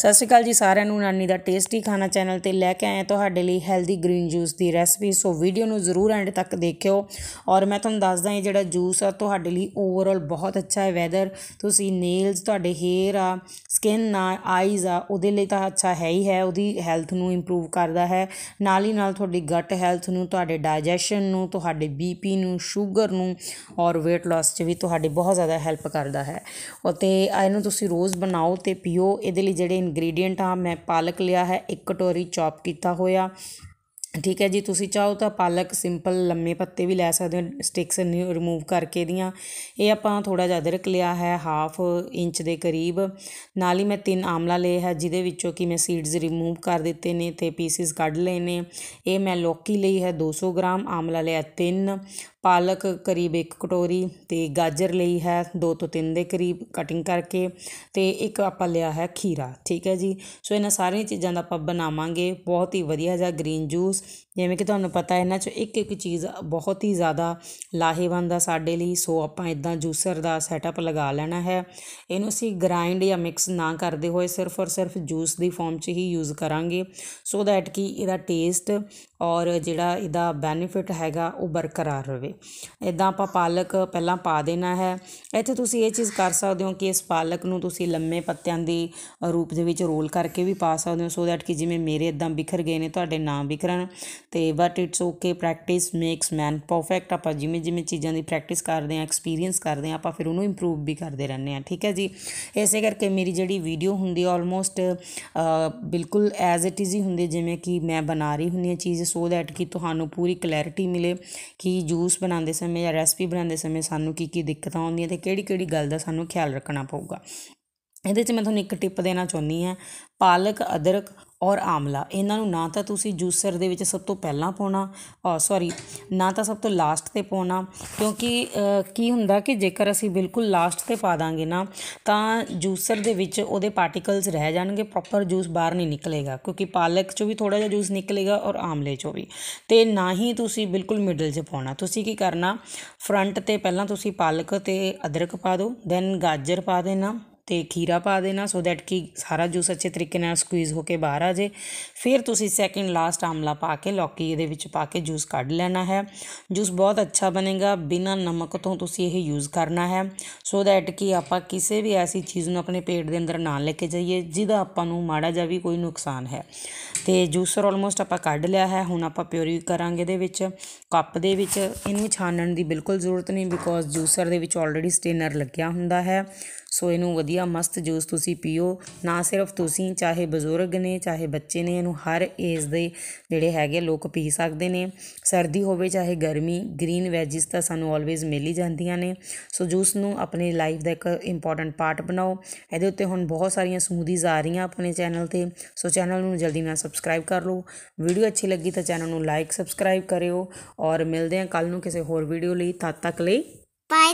ਸਤਿ ਸ਼੍ਰੀ ਅਕਾਲ ਜੀ ਸਾਰਿਆਂ ਨੂੰ ਨਾਨੀ ਦਾ ਟੇਸਟੀ ਖਾਣਾ ਚੈਨਲ ਤੇ ਲੈ ਕੇ ਆਏ ਤੁਹਾਡੇ ਲਈ ਹੈਲਦੀ ਗ੍ਰੀਨ ਜੂਸ ਦੀ ਰੈਸਪੀ ਸੋ ਵੀਡੀਓ ਨੂੰ ਜ਼ਰੂਰ ਐਂਡ ਤੱਕ ਦੇਖਿਓ ਔਰ ਮੈਂ ਤੁਹਾਨੂੰ ਦੱਸਦਾ ਇਹ ਜਿਹੜਾ ਜੂਸ ਆ ਤੁਹਾਡੇ ਲਈ ਓਵਰਆਲ ਬਹੁਤ ਅੱਛਾ ਹੈ ਵੈਦਰ ਤੁਸੀਂ ਨੇਲਸ ਤੁਹਾਡੇ ਹੇਅਰ ਆ ਸਕਿਨ ਆ ਆਈਜ਼ ਆ ਉਹਦੇ ਲਈ ਤਾਂ ਅੱਛਾ ਹੈ ਹੀ ਹੈ ਉਹਦੀ ਹੈਲਥ ਨੂੰ ਇੰਪਰੂਵ ਕਰਦਾ ਹੈ ਨਾਲ ਹੀ ਨਾਲ ਤੁਹਾਡੀ ਗਟ ਹੈਲਥ ਨੂੰ ਤੁਹਾਡੇ ਡਾਈਜੈਸ਼ਨ ਨੂੰ ਤੁਹਾਡੇ ਬੀਪੀ ਨੂੰ ਸ਼ੂਗਰ ਨੂੰ ਔਰ weight loss 'ਚ ਵੀ ਤੁਹਾਡੀ ਬਹੁਤ ਜ਼ਿਆਦਾ ਹੈਲਪ ਕਰਦਾ ਹੈ ਤੇ ਇਹਨੂੰ ਤੁਸੀਂ ਰੋਜ਼ ਬਣਾਓ ਤੇ ਪੀਓ ਇਹਦੇ ਲਈ ਜਿਹੜੇ ਇੰਗਰੀਡੀਅੰਟ ਆ ਮੈਂ ਪਾਲਕ ਲਿਆ ਹੈ ਇੱਕ ਕਟੋਰੀ ਚੌਪ ਕੀਤਾ ਹੋਇਆ ਠੀਕ ਹੈ ਜੀ ਤੁਸੀਂ ਚਾਹੋ ਤਾਂ ਪਾਲਕ ਸਿੰਪਲ ਲੰਮੇ ਪੱਤੇ ਵੀ ਲੈ ਸਕਦੇ ਹੋ ਸਟਿਕਸ ਰਿਮੂਵ ਕਰਕੇ ਦੀਆਂ ਇਹ ਆਪਾਂ ਥੋੜਾ ਜਿਆਦਾ ਅਦਰਕ ਲਿਆ ਹੈ ਹਾਫ ਇੰਚ ਦੇ ਕਰੀਬ ਨਾਲ ਹੀ ਮੈਂ ਤਿੰਨ ਆਮਲਾ ਲਏ ਹੈ ਜਿਹਦੇ ਵਿੱਚੋਂ ਕਿ ਮੈਂ ਸੀਡਸ ਰਿਮੂਵ ਕਰ ਦਿੱਤੇ ਨੇ ਤੇ ਪੀਸਿਸ ਕੱਢ ਲਏ ਨੇ ਇਹ ਮੈਂ ਲੋਕੀ ਲਈ ਹੈ 200 ਗ੍ਰਾਮ ਆਮਲਾ ਲਿਆ ਤਿੰਨ ਪਾਲਕ ਕਰੀਬ ਇੱਕ ਕਟੋਰੀ ਤੇ ਗਾਜਰ ਲਈ ਹੈ 2 ਤੋਂ 3 ਦੇ ਕਰੀਬ ਕਟਿੰਗ ਕਰਕੇ ਤੇ ਇੱਕ ਆਪਾਂ ਲਿਆ ਹੈ ਖੀਰਾ ਠੀਕ ਹੈ ਜੀ ਸੋ ਇਹਨਾਂ ਸਾਰੀਆਂ ਚੀਜ਼ਾਂ ਦਾ ਆਪਾਂ ਬਣਾਵਾਂਗੇ ਬਹੁਤ ਹੀ ਵਧੀਆ ਜਿਹਾ ਗ੍ਰੀਨ ਜੂਸ ਜਿਵੇਂ ਕਿ ਤੁਹਾਨੂੰ ਪਤਾ ਇਹਨਾਂ 'ਚੋਂ ਇੱਕ ਇੱਕ ਚੀਜ਼ ਬਹੁਤ ਹੀ ਜ਼ਿਆਦਾ ਲਾਹੇਵੰਦ ਆ ਸਾਡੇ ਲਈ ਸੋ ਆਪਾਂ ਇਦਾਂ ਜੂਸਰ ਦਾ ਸੈਟਅਪ ਲਗਾ ਲੈਣਾ ਹੈ ਇਹਨੂੰ ਅਸੀਂ ਗ੍ਰਾਈਂਡ ਜਾਂ ਮਿਕਸ ਨਾ ਕਰਦੇ ਹੋਏ ਸਿਰਫ ਔਰ ਸਿਰਫ ਜੂਸ ਦੀ ਫਾਰਮ 'ਚ ਹੀ ਯੂਜ਼ ਕਰਾਂਗੇ ਸੋ ਦੈਟ ਕਿ ਇਹਦਾ ਟੇਸਟ ਔਰ ਜਿਹੜਾ ਇਹਦਾ ਬੈਨੀਫਿਟ ਹੈਗਾ ਉਹ ਬਰਕਰਾਰ ਰਵੇ ਇਦਾਂ ਆਪਾਂ ਪਾਲਕ ਪਹਿਲਾਂ ਪਾ ਦੇਣਾ ਹੈ ਇੱਥੇ ਤੁਸੀਂ ਇਹ ਚੀਜ਼ ਕਰ ਸਕਦੇ ਹੋ ਕਿ ਇਸ ਪਾਲਕ ਨੂੰ ਤੁਸੀਂ ਲੰਮੇ ਪੱਤਿਆਂ ਦੀ ਰੂਪ ਦੇ ਵਿੱਚ ਰੋਲ ਕਰਕੇ ਵੀ ਪਾ ਸਕਦੇ ਹੋ ਸੋ ਦੈਟ ਕਿ ਜਿਵੇਂ ਮੇਰੇ ਇਦਾਂ ਬਿਖਰ ਗਏ ਨੇ ਤੁਹਾਡੇ ਨਾ ਵਿਖਰਨ ਤੇ but it's okay practice makes man perfect ਆਪਾਂ ਜਿਵੇਂ ਜਿਵੇਂ ਚੀਜ਼ਾਂ ਦੀ ਪ੍ਰੈਕਟਿਸ ਕਰਦੇ ਆ ਐਕਸਪੀਰੀਅੰਸ ਕਰਦੇ ਆ ਆਪਾਂ ਫਿਰ ਉਹਨੂੰ ਇੰਪਰੂਵ ਵੀ ਕਰਦੇ ਰਹਿੰਦੇ ਆ ਠੀਕ ਹੈ ਜੀ ਇਸੇ ਕਰਕੇ ਮੇਰੀ ਜਿਹੜੀ ਵੀਡੀਓ ਹੁੰਦੀ ਆ ਆਲਮੋਸਟ ਬਿਲਕੁਲ ਐਜ਼ ਇਟ ਇਜ਼ ਹੀ ਹੁੰਦੀ ਜਿਵੇਂ ਕਿ ਮੈਂ ਬਣਾ ਰਹੀ ਹੁੰਦੀ ਆ ਚੀਜ਼ ਸੋ ਦੈਟ ਕਿ ਤੁਹਾਨੂੰ ਪੂਰੀ ਕਲੈਰਿਟੀ ਮਿਲੇ ਕਿ ਜੂਸ ਬਣਾਉਂਦੇ ਸਮੇਂ ਜਾਂ ਰੈਸਪੀ ਬਣਾਉਂਦੇ ਸਮੇਂ ਸਾਨੂੰ ਕੀ ਕੀ ਦਿੱਕਤਾਂ ਆਉਂਦੀਆਂ ਤੇ ਕਿਹੜੀ ਕਿਹੜੀ ਗੱਲ ਦਾ ਸਾਨੂੰ ਖਿਆਲ ਰੱਖਣਾ ਪਊਗਾ ਇਹਦੇ 'ਚ ਮੈਂ ਤੁਹਾਨੂੰ ਇੱਕ ਟਿਪ ਦੇਣਾ ਚਾਹੁੰਦੀ ਹਾਂ ਪਾਲਕ ਅਦਰਕ ਔਰ ਆਮਲਾ ਇਹਨਾਂ ਨੂੰ ਨਾ ਤਾਂ ਤੁਸੀਂ ਜੂਸਰ ਦੇ ਵਿੱਚ ਸਭ ਤੋਂ ਪਹਿਲਾਂ ਪਾਉਣਾ ਔਰ ਸੌਰੀ ਨਾ ਤਾਂ ਸਭ ਤੋਂ ਲਾਸਟ ਤੇ ਪਾਉਣਾ ਕਿਉਂਕਿ ਕੀ ਹੁੰਦਾ ਕਿ ਜੇਕਰ ਅਸੀਂ ਬਿਲਕੁਲ ਲਾਸਟ ਤੇ ਪਾ ਦਾਂਗੇ ਨਾ ਤਾਂ ਜੂਸਰ ਦੇ ਵਿੱਚ ਉਹਦੇ ਪਾਰਟੀਕਲਸ ਰਹਿ ਜਾਣਗੇ ਪ੍ਰੋਪਰ ਜੂਸ ਬਾਹਰ ਨਹੀਂ ਨਿਕਲੇਗਾ ਕਿਉਂਕਿ ਪਾਲਕ ਚੋਂ ਵੀ ਥੋੜਾ ਜਿਹਾ ਜੂਸ ਨਿਕਲੇਗਾ ਔਰ ਆਮਲੇ ਚੋਂ ਵੀ ਤੇ ਨਾ ਹੀ ਤੁਸੀਂ ਬਿਲਕੁਲ ਮਿਡਲ 'ਚ ਪਾਉਣਾ ਤੁਸੀਂ ਕੀ ਕਰਨਾ ਫਰੰਟ ਤੇ ਪਹਿਲਾਂ ਤੁਸੀਂ ਪਾਲਕ ਤੇ ਅਦਰਕ ਪਾ ਦਿਓ ਦੈਨ ਗਾਜਰ ਪਾ ਦੇਣਾ ਤੇ ਖੀਰਾ ਪਾ ਦੇਣਾ ਸੋ ਦੈਟ ਕਿ ਸਾਰਾ ਜੂਸ ਅੱਛੇ ਤਰੀਕੇ ਨਾਲ ਸਕਵੀਜ਼ ਹੋ ਕੇ ਬਾਹਰ ਆ ਜੇ ਫਿਰ ਤੁਸੀਂ ਸੈਕਿੰਡ ਲਾਸਟ ਆਮਲਾ ਪਾ ਕੇ ਲੌਕੀ ਇਹਦੇ ਵਿੱਚ ਪਾ ਕੇ ਜੂਸ ਕੱਢ ਲੈਣਾ ਹੈ ਜੂਸ ਬਹੁਤ ਅੱਛਾ ਬਣੇਗਾ ਬਿਨਾਂ ਨਮਕ ਤੋਂ ਤੁਸੀਂ ਇਹ ਯੂਜ਼ ਕਰਨਾ ਹੈ ਸੋ ਦੈਟ ਕਿ ਆਪਾਂ ਕਿਸੇ ਵੀ ਐਸੀ ਚੀਜ਼ ਨੂੰ ਆਪਣੇ ਪੇਟ ਦੇ ਅੰਦਰ ਨਾ ਲੈ ਕੇ ਜਾਈਏ ਜਿਹਦਾ ਆਪਾਂ ਨੂੰ ਮਾੜਾ ਜਾ ਵੀ ਕੋਈ ਨੁਕਸਾਨ ਹੈ ਤੇ ਜੂਸਰ ਆਲਮੋਸਟ ਆਪਾਂ ਕੱਢ ਲਿਆ ਹੈ ਹੁਣ ਆਪਾਂ ਪਿਓਰੀ ਕਰਾਂਗੇ ਇਹਦੇ ਵਿੱਚ ਕੱਪ ਦੇ ਵਿੱਚ ਇਹਨੂੰ ਛਾਣਨ ਦੀ ਬਿਲਕੁਲ ਜ਼ਰੂਰਤ ਨਹੀਂ ਬਿਕੋਜ਼ ਜੂਸਰ ਦੇ ਵਿੱਚ ਆਲਰੇਡੀ ਸਟੇਨਰ ਲੱਗਿਆ ਹੁੰਦਾ ਹੈ ਸੋ ਇਹਨੂੰ ਵਧੀਆ ਮਸਤ ਜੂਸ ਤੁਸੀਂ ਪੀਓ ਨਾ ਸਿਰਫ ਤੁਸੀਂ ਚਾਹੇ ਬਜ਼ੁਰਗ ਨੇ ਚਾਹੇ ਬੱਚੇ ਨੇ ਇਹਨੂੰ ਹਰ ਏਜ ਦੇ ਜਿਹੜੇ ਹੈਗੇ ਲੋਕ ਪੀ ਸਕਦੇ ਨੇ ਸਰਦੀ ਹੋਵੇ ਚਾਹੇ ਗਰਮੀ ਗ੍ਰੀਨ ਵੈਜਿਸ ਤਾਂ ਸਾਨੂੰ ਆਲਵੇਜ਼ ਮਿਲ ਹੀ ਜਾਂਦੀਆਂ ਨੇ ਸੋ ਜੂਸ ਨੂੰ ਆਪਣੀ ਲਾਈਫ ਦਾ ਇੱਕ ਇੰਪੋਰਟੈਂਟ ਪਾਰਟ ਬਣਾਓ ਇਹਦੇ ਉੱਤੇ ਹੁਣ ਬਹੁਤ ਸਾਰੀਆਂ ਸਮੂਦੀਜ਼ ਆ ਰਹੀਆਂ ਆਪਣੇ ਚੈਨਲ ਤੇ ਸੋ ਚੈਨਲ ਨੂੰ ਜਲਦੀ ਨਾਲ ਸਬਸਕ੍ਰਾਈਬ ਕਰ ਲਓ ਵੀਡੀਓ ਅੱਛੀ ਲੱਗੀ ਤਾਂ ਚੈਨਲ ਨੂੰ ਲਾਈਕ ਸਬਸਕ੍ਰਾਈਬ ਕਰਿਓ ਔਰ ਮਿਲਦੇ ਹਾਂ ਕੱਲ ਨੂੰ ਕਿਸੇ ਹੋਰ ਵੀਡੀਓ ਲਈ ਤਦ ਤੱਕ ਲਈ ਬਾਏ